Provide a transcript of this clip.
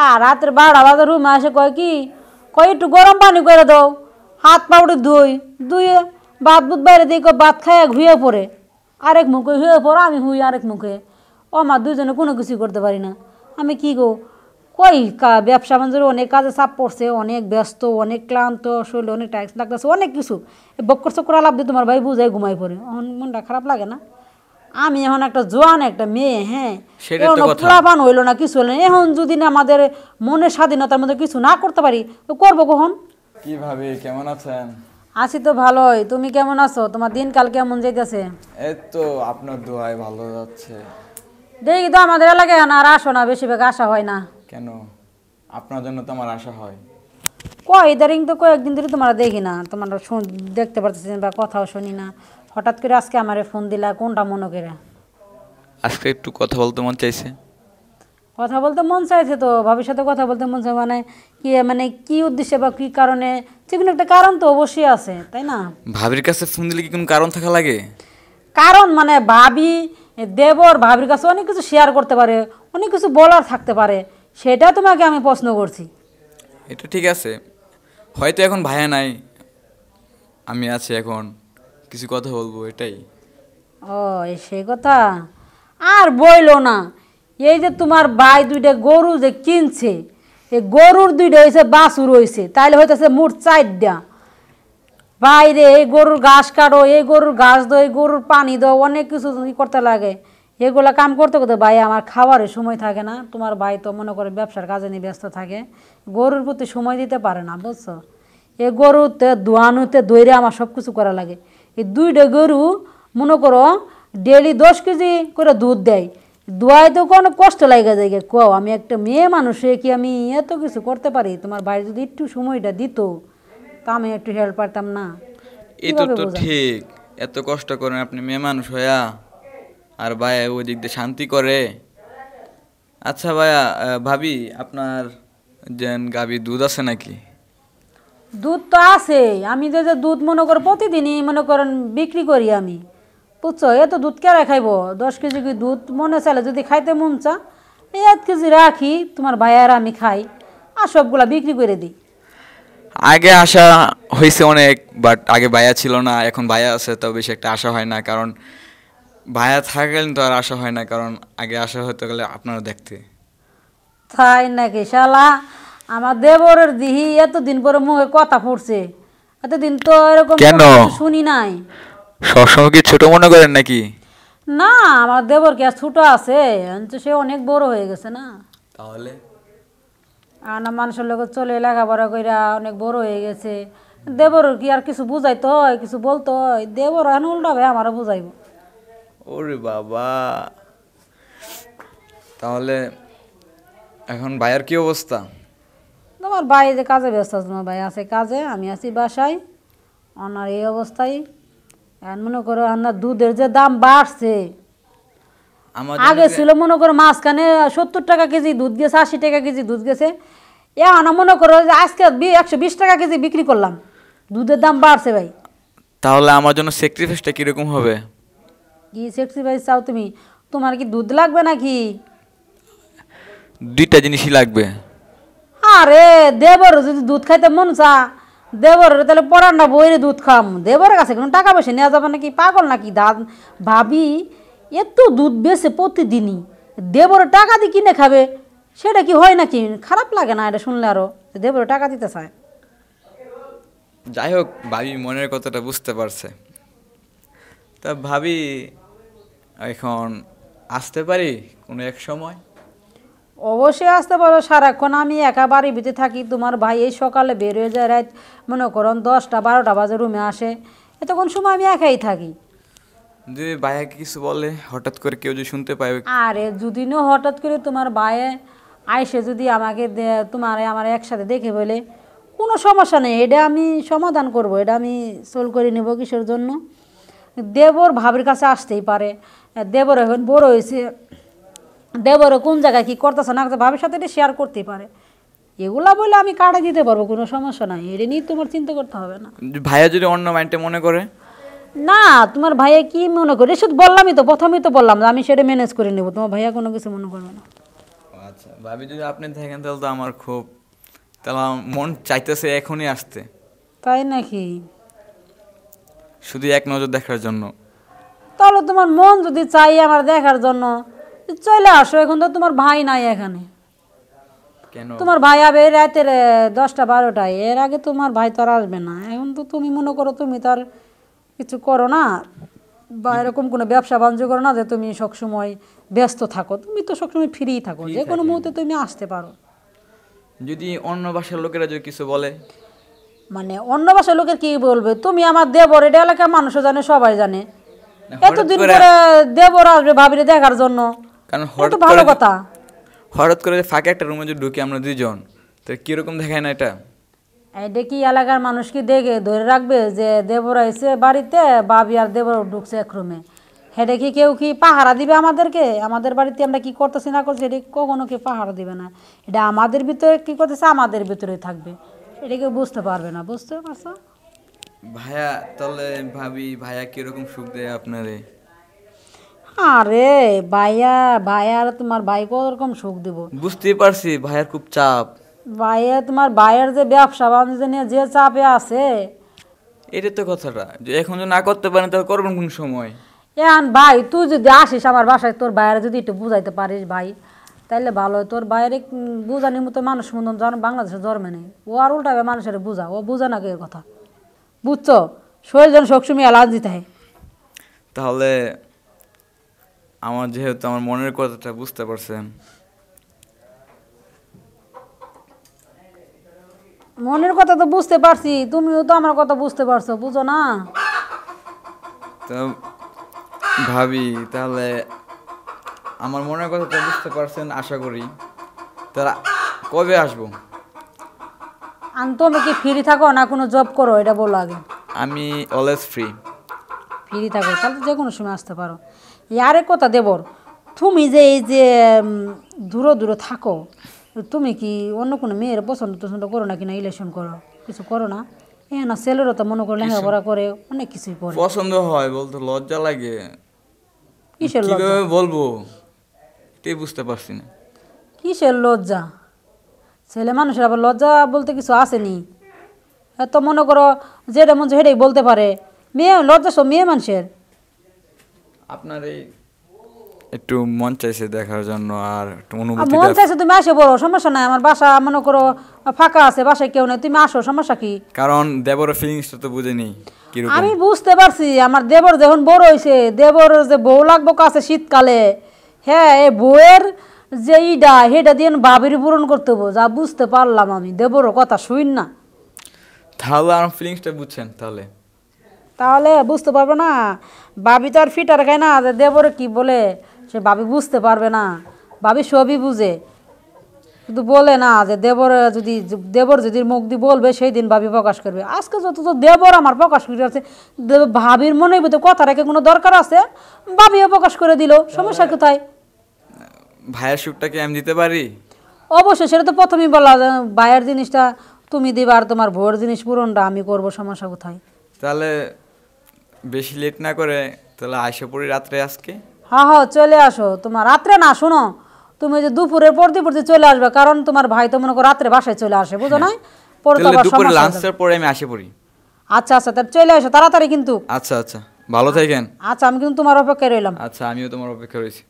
আর রাতের বারোটা বাজার রুমে আসে কয় কি কয় একটু গরম পানি করে দাও হাত পাউডি ধুই ধুয়ে বাত বুত বাইরে দিয়ে বাত খায় ঘুয়ে পড়ে আরেক মুখে হুয়ে পড়ো আমি হুই আরেক মুখে ও আমার দুজনে কোনো কিছু করতে পারি না আমি কি গো কই কা ব্যবসা বাণিজ্য অনেক কাজে চাপ পড়ছে অনেক ব্যস্ত অনেক ক্লান্ত শরীরে অনেক টাইক্স লাগতেছে অনেক কিছু বক্কর চক্কর আলাপ দিয়ে তোমার ভাই বুঝাই ঘুমাই পড়ে মনটা খারাপ লাগে না আমি এখন একটা জোয়ান একটা মেয়ে হ্যাঁ এখন হইল না কিছু হইল এখন যদি না আমাদের মনের স্বাধীনতার মধ্যে কিছু না করতে পারি তো করবো কখন কিভাবে কেমন আছেন আছি তো ভালোই তুমি কেমন আছো তোমার দিনকাল কেমন যাইতেছে এই তো আপনার দোয়ায় ভালো যাচ্ছে দেখি তো আমাদের এলাকায় আর আসো না বেশি বেগ আসা হয় না কেন আপনার জন্য তো আমার আশা হয় কয় ইদারিং তো কয়েকদিন ধরে তোমরা দেখি না তোমরা দেখতে পারতেছি বা কথাও শুনি না হঠাৎ করে আজকে আমারে ফোন দিলা কোনটা মনে করে আজকে একটু কথা বলতে মন চাইছে কথা বলতে মন চাইছে তো ভবিষ্যতে কথা বলতে মন চাই মানে কি মানে কি উদ্দেশ্যে বা কি কারণে যে কোনো একটা কারণ তো অবশ্যই আছে তাই না ভাবির কাছে ফোন দিলে কি কোনো কারণ থাকা লাগে কারণ মানে ভাবি দেবর ভাবির কাছে অনেক কিছু শেয়ার করতে পারে অনেক কিছু বলার থাকতে পারে সেটা তোমাকে আমি প্রশ্ন করছি এটা ঠিক আছে হয়তো এখন ভাইয়া নাই আমি আছি এখন কিছু কথা বলবো এটাই ও সে কথা আর বইলো না এই যে তোমার ভাই দুইটা গরু যে কিনছে এই গরুর দুইটা হয়েছে বাছুর হয়েছে তাইলে হইতেছে মোট চারটা বাইরে এই গরুর ঘাস কাটো এই গরুর ঘাস দো এই গরুর পানি দো অনেক কিছু করতে লাগে এগুলো কাম করতে করতে ভাই আমার খাওয়ারের সময় থাকে না তোমার ভাই তো মনে করে ব্যবসার কাজে নিয়ে ব্যস্ত থাকে গরুর প্রতি সময় দিতে পারে না বুঝছো এ গরুতে ধোয়ানোতে দইরে আমার সব কিছু করা লাগে এই দুইটা গরু মনে করো ডেলি দশ কেজি করে দুধ দেয় দোয়াই তো কোনো কষ্ট লাগে যায় কও আমি একটা মেয়ে মানুষ কি আমি এত কিছু করতে পারি তোমার ভাই যদি একটু সময়টা দিত তা আমি একটু হেল্প পারতাম না এই তো ঠিক এত কষ্ট করেন আপনি মেয়ে মানুষ হইয়া আর ভাইয়া ওই দিক দিয়ে শান্তি করে আচ্ছা ভাইয়া ভাবি আপনার যেন গাভি দুধ আছে নাকি দুধ তো আছে আমি যে যে দুধ মনে করো প্রতিদিনই মনে করেন বিক্রি করি আমি বুঝছো এত দুধ কেরা খাইব দশ কেজি কি দুধ মনে চাইলে যদি খাইতে মন চা এই এক কেজি রাখি তোমার ভাইয়ার আমি খাই আর সবগুলা বিক্রি করে দিই আগে আশা হয়েছে অনেক বাট আগে ভাইয়া ছিল না এখন ভাইয়া আছে তো বেশি একটা আশা হয় না কারণ ভাইয়া থাকলে তো আর আশা হয় না কারণ আগে আশা হতে গেলে আপনারা দেখতে তাই নাকি শালা আমার দেবরের দিহি এতদিন পরে মুখে কথা ফুটছে এতদিন তো এরকম কেন? শুনি নাই সবসময় কি ছোট মনে করেন নাকি না আমার দেবর কি আর ছোট আছে সে অনেক বড় হয়ে গেছে না তাহলে আনা মানুষের লোক চলে লেখাপড়া কইরা অনেক বড় হয়ে গেছে দেবর কি আর কিছু বুঝাইতো হয় কিছু বলতো হয় দেবর এখন ভাই আমারও বুঝাইব ওরে বাবা তাহলে এখন ভাইয়ের কি অবস্থা তোমার ভাই যে কাজে ব্যস্ত আছে তোমার ভাই আছে কাজে আমি আছি বাসায় ওনার এই অবস্থায় এখন মনে করো আপনার দুধের যে দাম বাড়ছে আগে ছিল মনে করো মাঝখানে সত্তর টাকা কেজি দুধ গেছে আশি টাকা কেজি দুধ গেছে এ আনা মনে করো যে আজকে একশো বিশ টাকা কেজি বিক্রি করলাম দুধের দাম বাড়ছে ভাই তাহলে আমার জন্য স্যাক্রিফাইসটা কীরকম হবে কি স্যাক্রিফাইস চাও তুমি তোমার কি দুধ লাগবে নাকি দুইটা জিনিসই লাগবে আরে দেবর যদি দুধ খাইতে মন চা দেবর তাহলে না বইরে দুধ খাম দেবরের কাছে কোনো টাকা পয়সা নেওয়া যাবে নাকি পাগল নাকি দাদ ভাবি এত দুধ বেছে প্রতিদিনই দেবর টাকা দিয়ে কিনে খাবে সেটা কি হয় নাকি খারাপ লাগে না এটা শুনলে আরও দেবর টাকা দিতে চায় যাই হোক ভাবি মনের কথাটা বুঝতে পারছে তা ভাবি এখন আসতে পারি কোনো এক সময় অবশ্যই আসতে পারো সারাক্ষণ আমি একা বাড়ির ভিতরে থাকি তোমার ভাই এই সকালে বের হয়ে যায় রাত মনে করুন দশটা বারোটা বাজে রুমে আসে এতক্ষণ সময় আমি একাই থাকি যে ভাইয়া কিছু বলে হঠাৎ করে কেউ যদি শুনতে পায় আরে যদি না হঠাৎ করে তোমার ভাইয়ে আইসে যদি আমাকে তোমার আমার একসাথে দেখে বলে কোনো সমস্যা নেই এটা আমি সমাধান করব এটা আমি সোল করে নেব কিসের জন্য দেবর ভাবের কাছে আসতেই পারে দেবর এখন বড় হয়েছে দেবরও কোন জায়গায় কী করতেছে না ভাবির সাথে এটা শেয়ার করতে পারে এগুলা বলে আমি কাটে দিতে পারবো কোনো সমস্যা নাই এটা নিয়ে তোমার চিন্তা করতে হবে না ভাইয়া যদি অন্য মাইন্ডে মনে করে না তোমার ভাইয়া কি মনে করে শুধু বললামই তো প্রথমেই তো বললাম আমি সেটা ম্যানেজ করে নেব তোমার ভাইয়া কোনো কিছু মনে করবে না আচ্ছা ভাবি যদি আপনি থাকেন তাহলে তো আমার খুব তাহলে মন চাইতেছে এখনই আসতে তাই নাকি শুধু এক নজর দেখার জন্য তাহলে তোমার মন যদি চাই আমার দেখার জন্য চলে আসো এখন তো তোমার ভাই নাই এখানে তোমার ভাই আবে রাতের দশটা বারোটায় এর আগে তোমার ভাই তো আর আসবে না এখন তো তুমি মনে করো তুমি তার কিছু করো না বা এরকম কোনো ব্যবসা বাণিজ্য করো না যে তুমি সবসময় ব্যস্ত থাকো তুমি তো সবসময় ফ্রি থাকো যে কোনো মুহূর্তে তুমি আসতে পারো যদি অন্য ভাষার লোকেরা যদি কিছু বলে মানে অন্য ভাষার লোকের কি বলবে তুমি আমার দেবর এটা এলাকার মানুষও জানে সবাই জানে এতদিন পরে দেবর আসবে ভাবিরে দেখার জন্য কারণ হঠাৎ ভালো কথা হঠাৎ করে ফাঁকে একটা রুমে যদি ঢুকি আমরা দুইজন তো কিরকম দেখায় না এটা এটা কি এলাকার মানুষ কি দেখে ধরে রাখবে যে দেবরা এসে বাড়িতে বাবি আর দেবর ঢুকছে এক রুমে হেঁটে কি কেউ কি পাহারা দিবে আমাদেরকে আমাদের বাড়িতে আমরা কি করতেছি না করছি এটা কখনো কি পাহারা দিবে না এটা আমাদের ভিতরে কি করতেছে আমাদের ভিতরে থাকবে এটা কেউ বুঝতে পারবে না বুঝতে পারছো ভাইয়া তাহলে ভাবি ভাইয়া কিরকম সুখ দেয় আপনারে আরে ভাইয়া ভাইয়ার তোমার ভাই কত রকম সুখ দিব বুঝতে পারছি ভাইয়ার খুব চাপ ভাইয়া তোমার ভাইয়ের যে ব্যবসা বাণিজ্য নিয়ে যে চাপে আছে এটা তো কথাটা যে এখন যদি না করতে পারেন তাহলে করবেন কোন সময় এখন ভাই তুই যদি আসিস আমার বাসায় তোর ভাইয়ের যদি একটু বুঝাইতে পারিস ভাই তাইলে ভালো হয় তোর বাইরে বুঝানির মতো মানুষ মতন জানো বাংলাদেশে জন্মে নেই ও আর উল্টাবে মানুষের বুঝা ও বুঝা না এর কথা বুঝছো শরীর যেন সবসময় অ্যালার্জি থাকে তাহলে আমার যেহেতু আমার মনের কথাটা বুঝতে পারছেন মনের কথা তো বুঝতে পারছি তুমিও তো আমার কথা বুঝতে পারছো বুঝো না ভাবি তাহলে আমার মনের কথাটা বুঝতে পারছেন আশা করি তারা কবে আসবো আমি তুমি কি ফ্রি থাকো না কোনো জব করো এটা বলো আগে আমি অলওয়েজ ফ্রি ফ্রি থাকো তাহলে যে কোনো সময় আসতে পারো ইয়ারে কথা দেবর তুমি যে এই যে দূর দূরে থাকো তুমি কি অন্য কোনো মেয়ের পছন্দ টছন্দ করো কি না ইলেকশন করো কিছু করো না হ্যাঁ না ছেলেরও তো মনে করো পড়া করে অনেক কিছুই করে পছন্দ হয় বলতে লজ্জা লাগে কিসের লজ্জা বলবো এটাই বুঝতে পারছি না কিসের লজ্জা ছেলে মানুষের আবার লজ্জা বলতে কিছু আসেনি তো মনে করো যেটা মন সেটাই বলতে পারে মেয়ে লজ্জা সব মেয়ে মানুষের আপনার এই একটু মন চাইছে দেখার জন্য আর একটু অনুভূতি মন চাইছে তুমি আসে বলো সমস্যা নাই আমার বাসা মনে করো ফাঁকা আছে বাসায় কেউ নেই তুমি আসো সমস্যা কি কারণ দেবর ফিলিংসটা তো বুঝেনি আমি বুঝতে পারছি আমার দেবর যখন বড় হইছে দেবর যে বউ লাগবো কাছে শীতকালে হ্যাঁ এ বউয়ের যে ইডা হেডা দিয়ে বাবির পূরণ করতে হবো যা বুঝতে পারলাম আমি দেবর কথা শুইন না তাহলে আমার ফিলিংসটা বুঝছেন তাহলে তাহলে বুঝতে পারবো না বাবি তো আর ফিটার খায় না যে দেবরে কি বলে সে বাবি বুঝতে পারবে না বাবি সবই বুঝে কিন্তু বলে না যে দেবর যদি দেবর যদি মুখ দিয়ে বলবে সেই দিন ভাবি প্রকাশ করবে আজকে যত তো দেবর আমার প্রকাশ করে আছে ভাবির মনে তো কথা রেখে কোনো দরকার আছে ভাবিও প্রকাশ করে দিল সমস্যা কোথায় ভাইয়ের সুখটা কি আমি দিতে পারি অবশ্যই সেটা তো প্রথমেই বলা ভাইয়ের জিনিসটা তুমি দিবা আর তোমার ভোর জিনিস পূরণটা আমি করব সমস্যা কোথায় তাহলে বেশি লেট না করে তাহলে আইসা পড়ি রাত্রে আজকে হ্যাঁ হ্যাঁ চলে আসো তোমার রাত্রে না শোনো তুমি যে দুপুরের পরতে পড়তে চলে আসবে কারণ তোমার ভাই তো মনে করো রাত্রে বাসায় চলে আসে বুঝো হ্যাঁ। না পরে দুপুরে লাঞ্চের পরে আমি আসে পড়ি আচ্ছা আচ্ছা তাহলে চলে আসো তাড়াতাড়ি কিন্তু আচ্ছা আচ্ছা ভালো থাকেন আচ্ছা আমি কিন্তু তোমার অপেক্ষায় রইলাম আচ্ছা আমিও তোমার অপেক্ষায় রয়েছি